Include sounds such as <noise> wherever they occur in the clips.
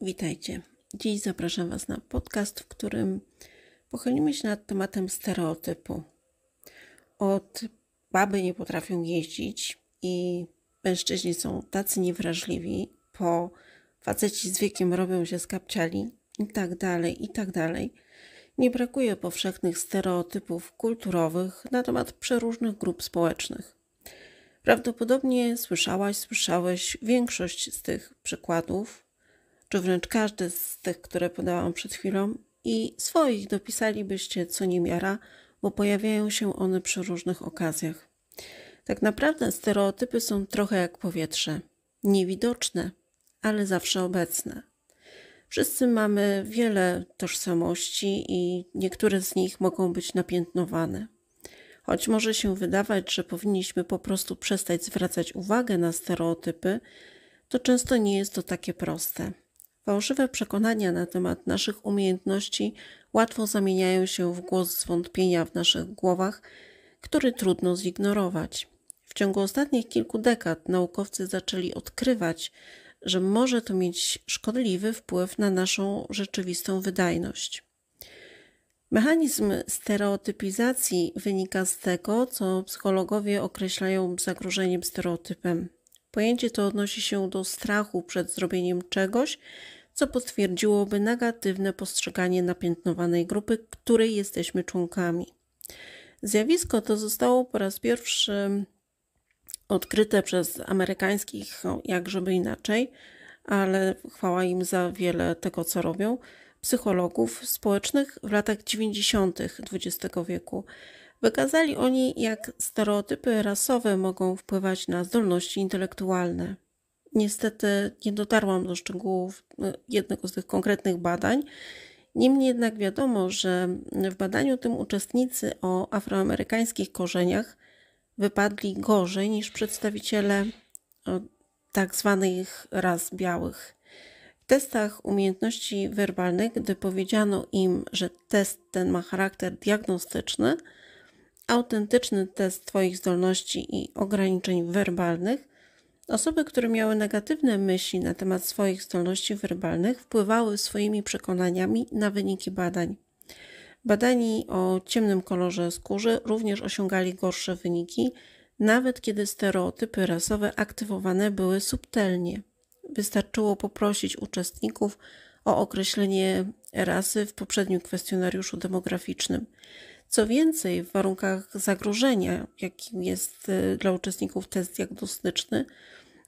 Witajcie. Dziś zapraszam Was na podcast, w którym pochylimy się nad tematem stereotypu. Od baby nie potrafią jeździć i mężczyźni są tacy niewrażliwi, po faceci z wiekiem robią się skapciali i tak dalej, i tak dalej. Nie brakuje powszechnych stereotypów kulturowych na temat przeróżnych grup społecznych. Prawdopodobnie słyszałaś, słyszałeś większość z tych przykładów czy wręcz każdy z tych, które podałam przed chwilą, i swoich dopisalibyście co niemiara, bo pojawiają się one przy różnych okazjach. Tak naprawdę stereotypy są trochę jak powietrze niewidoczne, ale zawsze obecne. Wszyscy mamy wiele tożsamości i niektóre z nich mogą być napiętnowane. Choć może się wydawać, że powinniśmy po prostu przestać zwracać uwagę na stereotypy, to często nie jest to takie proste. Fałszywe przekonania na temat naszych umiejętności łatwo zamieniają się w głos zwątpienia w naszych głowach, który trudno zignorować. W ciągu ostatnich kilku dekad naukowcy zaczęli odkrywać, że może to mieć szkodliwy wpływ na naszą rzeczywistą wydajność. Mechanizm stereotypizacji wynika z tego, co psychologowie określają zagrożeniem stereotypem. Pojęcie to odnosi się do strachu przed zrobieniem czegoś, co potwierdziłoby negatywne postrzeganie napiętnowanej grupy, której jesteśmy członkami. Zjawisko to zostało po raz pierwszy odkryte przez amerykańskich, no jak żeby inaczej, ale chwała im za wiele tego, co robią, psychologów społecznych w latach 90. XX wieku. Wykazali oni, jak stereotypy rasowe mogą wpływać na zdolności intelektualne. Niestety nie dotarłam do szczegółów e, jednego z tych konkretnych badań. Niemniej jednak wiadomo, że w badaniu tym uczestnicy o afroamerykańskich korzeniach wypadli gorzej niż przedstawiciele e, tak zwanych ras białych. W testach umiejętności werbalnych, gdy powiedziano im, że test ten ma charakter diagnostyczny, autentyczny test Twoich zdolności i ograniczeń werbalnych, Osoby, które miały negatywne myśli na temat swoich zdolności werbalnych, wpływały swoimi przekonaniami na wyniki badań. Badani o ciemnym kolorze skórze również osiągali gorsze wyniki, nawet kiedy stereotypy rasowe aktywowane były subtelnie. Wystarczyło poprosić uczestników o określenie rasy w poprzednim kwestionariuszu demograficznym. Co więcej, w warunkach zagrożenia, jakim jest y, dla uczestników test diagnostyczny,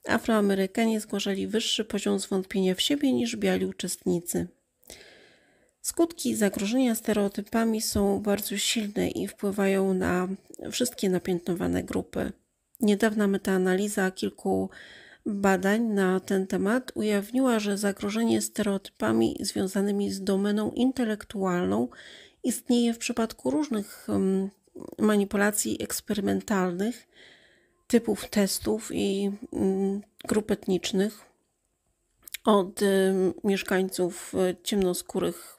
Afroamerykanie zgłaszali wyższy poziom zwątpienia w siebie niż biali uczestnicy. Skutki zagrożenia stereotypami są bardzo silne i wpływają na wszystkie napiętnowane grupy. Niedawna metaanaliza kilku badań na ten temat ujawniła, że zagrożenie stereotypami związanymi z domeną intelektualną istnieje w przypadku różnych manipulacji eksperymentalnych, typów testów i grup etnicznych od mieszkańców e, ciemnoskórych,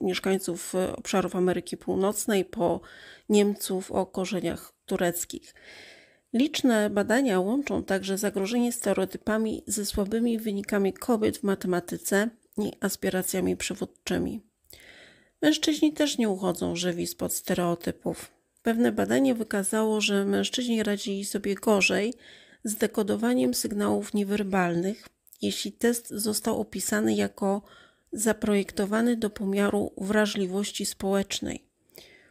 mieszkańców e, obszarów Ameryki Północnej po Niemców o korzeniach tureckich. Liczne badania łączą także zagrożenie stereotypami ze słabymi wynikami kobiet w matematyce i aspiracjami przywódczymi. Mężczyźni też nie uchodzą żywi spod stereotypów. Pewne badanie wykazało, że mężczyźni radzili sobie gorzej z dekodowaniem sygnałów niewerbalnych, jeśli test został opisany jako zaprojektowany do pomiaru wrażliwości społecznej,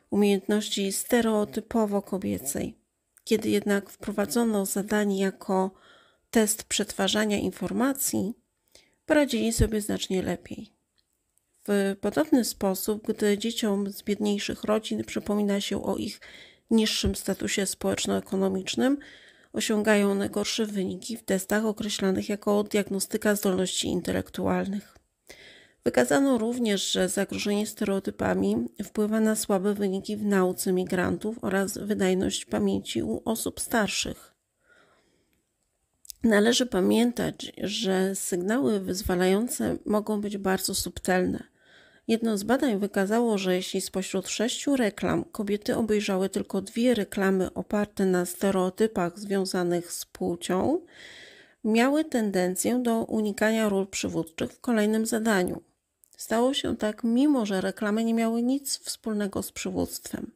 umiejętności stereotypowo kobiecej. Kiedy jednak wprowadzono zadanie jako test przetwarzania informacji, poradzili sobie znacznie lepiej. W podobny sposób, gdy dzieciom z biedniejszych rodzin przypomina się o ich niższym statusie społeczno-ekonomicznym, osiągają one gorsze wyniki w testach określanych jako diagnostyka zdolności intelektualnych. Wykazano również, że zagrożenie stereotypami wpływa na słabe wyniki w nauce migrantów oraz wydajność pamięci u osób starszych. Należy pamiętać, że sygnały wyzwalające mogą być bardzo subtelne – Jedno z badań wykazało, że jeśli spośród sześciu reklam kobiety obejrzały tylko dwie reklamy oparte na stereotypach związanych z płcią, miały tendencję do unikania ról przywódczych w kolejnym zadaniu. Stało się tak, mimo że reklamy nie miały nic wspólnego z przywództwem.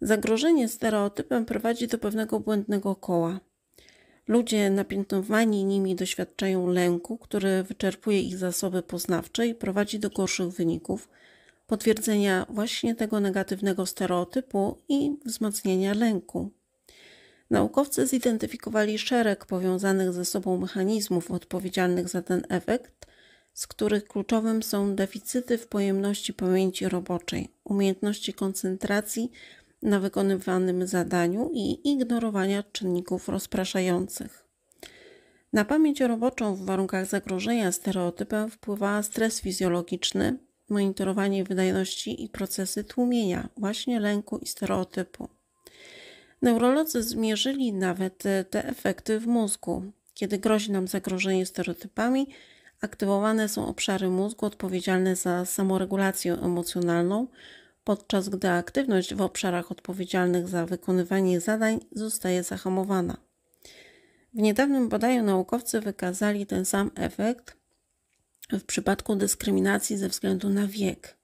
Zagrożenie stereotypem prowadzi do pewnego błędnego koła. Ludzie napiętnowani nimi doświadczają lęku, który wyczerpuje ich zasoby poznawcze i prowadzi do gorszych wyników, potwierdzenia właśnie tego negatywnego stereotypu i wzmocnienia lęku. Naukowcy zidentyfikowali szereg powiązanych ze sobą mechanizmów odpowiedzialnych za ten efekt, z których kluczowym są deficyty w pojemności pamięci roboczej, umiejętności koncentracji na wykonywanym zadaniu i ignorowania czynników rozpraszających. Na pamięć roboczą w warunkach zagrożenia stereotypem wpływa stres fizjologiczny, monitorowanie wydajności i procesy tłumienia, właśnie lęku i stereotypu. Neurolodzy zmierzyli nawet te efekty w mózgu. Kiedy grozi nam zagrożenie stereotypami, aktywowane są obszary mózgu odpowiedzialne za samoregulację emocjonalną, podczas gdy aktywność w obszarach odpowiedzialnych za wykonywanie zadań zostaje zahamowana. W niedawnym badaniu naukowcy wykazali ten sam efekt w przypadku dyskryminacji ze względu na wiek.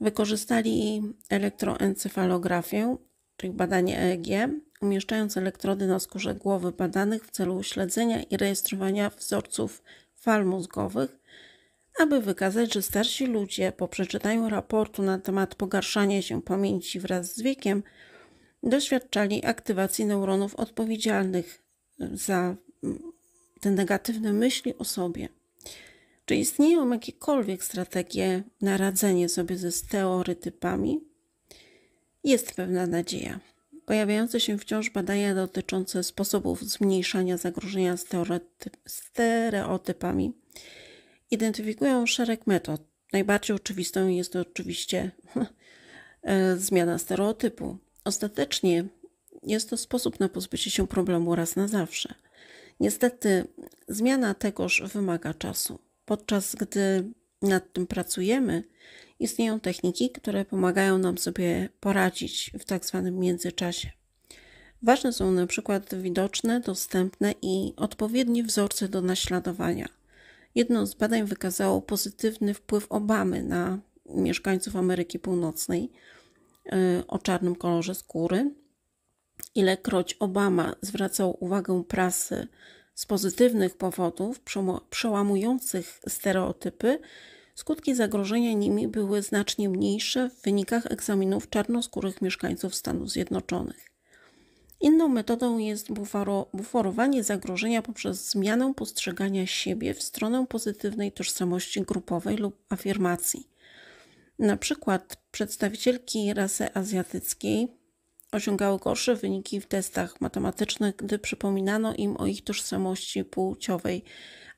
Wykorzystali elektroencefalografię, czyli badanie EEG, umieszczając elektrody na skórze głowy badanych w celu śledzenia i rejestrowania wzorców fal mózgowych aby wykazać, że starsi ludzie po przeczytaniu raportu na temat pogarszania się pamięci wraz z wiekiem doświadczali aktywacji neuronów odpowiedzialnych za mm, te negatywne myśli o sobie. Czy istnieją jakiekolwiek strategie na radzenie sobie ze stereotypami? Jest pewna nadzieja. Pojawiające się wciąż badania dotyczące sposobów zmniejszania zagrożenia stereotypami identyfikują szereg metod. Najbardziej oczywistą jest to oczywiście <laughs> e, zmiana stereotypu. Ostatecznie jest to sposób na pozbycie się problemu raz na zawsze. Niestety, zmiana tegoż wymaga czasu. Podczas gdy nad tym pracujemy, istnieją techniki, które pomagają nam sobie poradzić w tak zwanym międzyczasie. Ważne są na przykład widoczne, dostępne i odpowiednie wzorce do naśladowania. Jedno z badań wykazało pozytywny wpływ Obamy na mieszkańców Ameryki Północnej e, o czarnym kolorze skóry. Ilekroć Obama zwracał uwagę prasy z pozytywnych powodów, przełamujących stereotypy, skutki zagrożenia nimi były znacznie mniejsze w wynikach egzaminów czarnoskórych mieszkańców Stanów Zjednoczonych. Inną metodą jest buforo, buforowanie zagrożenia poprzez zmianę postrzegania siebie w stronę pozytywnej tożsamości grupowej lub afirmacji. Na przykład przedstawicielki rasy azjatyckiej osiągały gorsze wyniki w testach matematycznych, gdy przypominano im o ich tożsamości płciowej,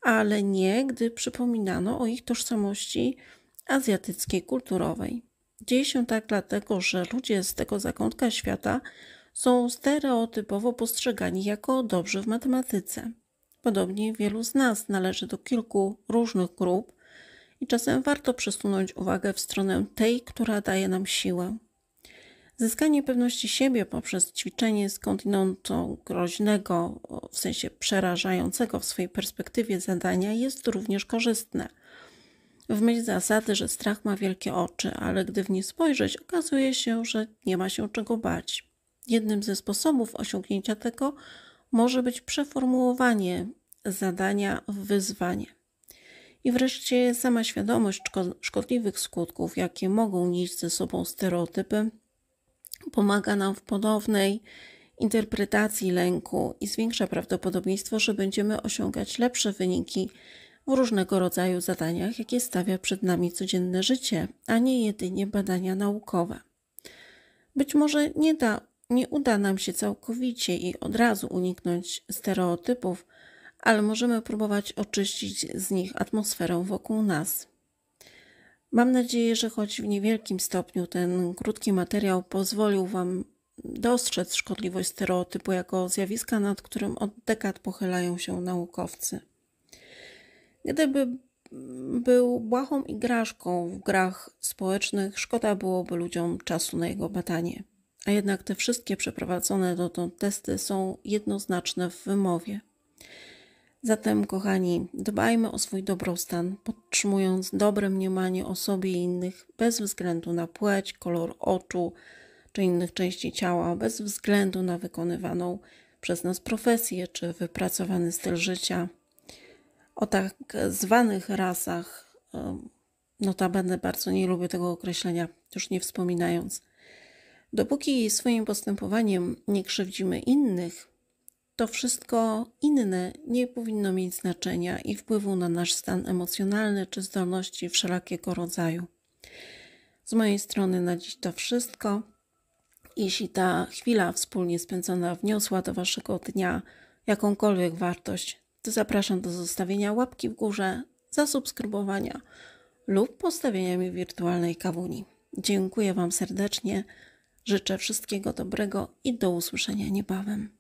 ale nie gdy przypominano o ich tożsamości azjatyckiej kulturowej. Dzieje się tak dlatego, że ludzie z tego zakątka świata są stereotypowo postrzegani jako dobrzy w matematyce. Podobnie wielu z nas należy do kilku różnych grup i czasem warto przesunąć uwagę w stronę tej, która daje nam siłę. Zyskanie pewności siebie poprzez ćwiczenie skądinąd groźnego, w sensie przerażającego w swojej perspektywie zadania jest również korzystne. W myśl zasady, że strach ma wielkie oczy, ale gdy w nie spojrzeć, okazuje się, że nie ma się czego bać. Jednym ze sposobów osiągnięcia tego może być przeformułowanie zadania w wyzwanie. I wreszcie sama świadomość szkodliwych skutków, jakie mogą nieść ze sobą stereotypy, pomaga nam w ponownej interpretacji lęku i zwiększa prawdopodobieństwo, że będziemy osiągać lepsze wyniki w różnego rodzaju zadaniach, jakie stawia przed nami codzienne życie, a nie jedynie badania naukowe. Być może nie da nie uda nam się całkowicie i od razu uniknąć stereotypów, ale możemy próbować oczyścić z nich atmosferę wokół nas. Mam nadzieję, że choć w niewielkim stopniu ten krótki materiał pozwolił Wam dostrzec szkodliwość stereotypu jako zjawiska, nad którym od dekad pochylają się naukowcy. Gdyby był błahą igraszką w grach społecznych, szkoda byłoby ludziom czasu na jego badanie. A jednak te wszystkie przeprowadzone dotąd testy są jednoznaczne w wymowie. Zatem, kochani, dbajmy o swój dobrostan, podtrzymując dobre mniemanie o sobie i innych bez względu na płeć, kolor oczu czy innych części ciała, bez względu na wykonywaną przez nas profesję czy wypracowany styl życia. O tak zwanych rasach, notabene bardzo nie lubię tego określenia, już nie wspominając Dopóki swoim postępowaniem nie krzywdzimy innych, to wszystko inne nie powinno mieć znaczenia i wpływu na nasz stan emocjonalny czy zdolności wszelakiego rodzaju. Z mojej strony na dziś to wszystko. Jeśli ta chwila wspólnie spędzona wniosła do Waszego dnia jakąkolwiek wartość, to zapraszam do zostawienia łapki w górze, zasubskrybowania lub postawienia mi wirtualnej kawuni. Dziękuję Wam serdecznie. Życzę wszystkiego dobrego i do usłyszenia niebawem.